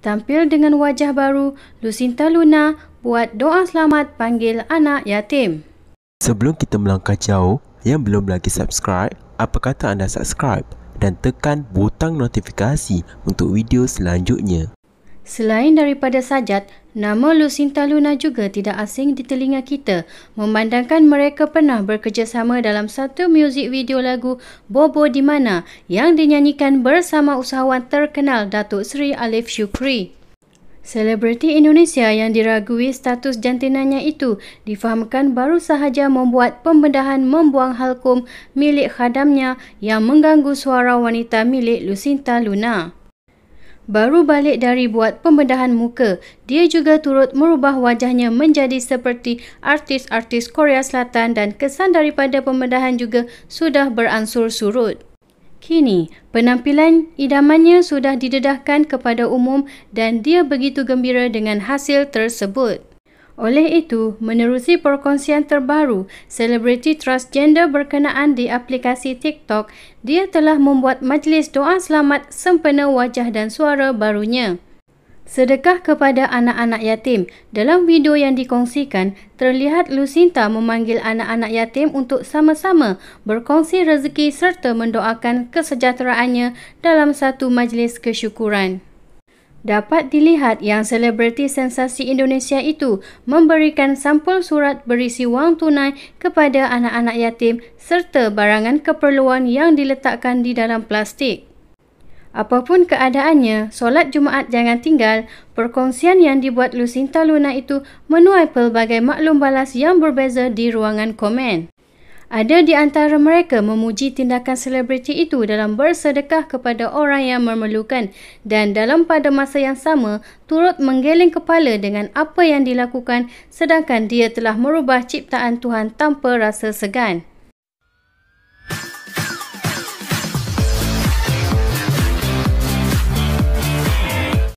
Tampil dengan wajah baru, Lucinta Luna buat doa selamat panggil anak yatim. Sebelum kita melangkah jauh, yang belum lagi subscribe, apa kata anda subscribe dan tekan butang notifikasi untuk video selanjutnya. Selain daripada sajat, Nama Lucinta Luna juga tidak asing di telinga kita memandangkan mereka pernah bekerjasama dalam satu muzik video lagu Bobo di Mana yang dinyanyikan bersama usahawan terkenal Datuk Seri Alif Shukri. Selebriti Indonesia yang diragui status jantinanya itu difahamkan baru sahaja membuat pembedahan membuang halkum milik khadamnya yang mengganggu suara wanita milik Lucinta Luna baru balik dari buat pembedahan muka. Dia juga turut merubah wajahnya menjadi seperti artis-artis Korea Selatan dan kesan daripada pembedahan juga sudah beransur surut. Kini, penampilan idamannya sudah didedahkan kepada umum dan dia begitu gembira dengan hasil tersebut. Oleh itu, menerusi perkongsian terbaru, selebriti transgender berkenaan di aplikasi TikTok, dia telah membuat majlis doa selamat sempena wajah dan suara barunya. Sedekah kepada anak-anak yatim. Dalam video yang dikongsikan, terlihat Lucinta memanggil anak-anak yatim untuk sama-sama berkongsi rezeki serta mendoakan kesejahteraannya dalam satu majlis kesyukuran. Dapat dilihat yang selebriti sensasi Indonesia itu memberikan sampul surat berisi wang tunai kepada anak-anak yatim serta barangan keperluan yang diletakkan di dalam plastik. Apapun keadaannya, solat Jumaat jangan tinggal, perkongsian yang dibuat Lucinta Luna itu menuai pelbagai maklum balas yang berbeza di ruangan komen. Ada di antara mereka memuji tindakan selebriti itu dalam bersedekah kepada orang yang memerlukan dan dalam pada masa yang sama turut menggeleng kepala dengan apa yang dilakukan sedangkan dia telah merubah ciptaan Tuhan tanpa rasa segan.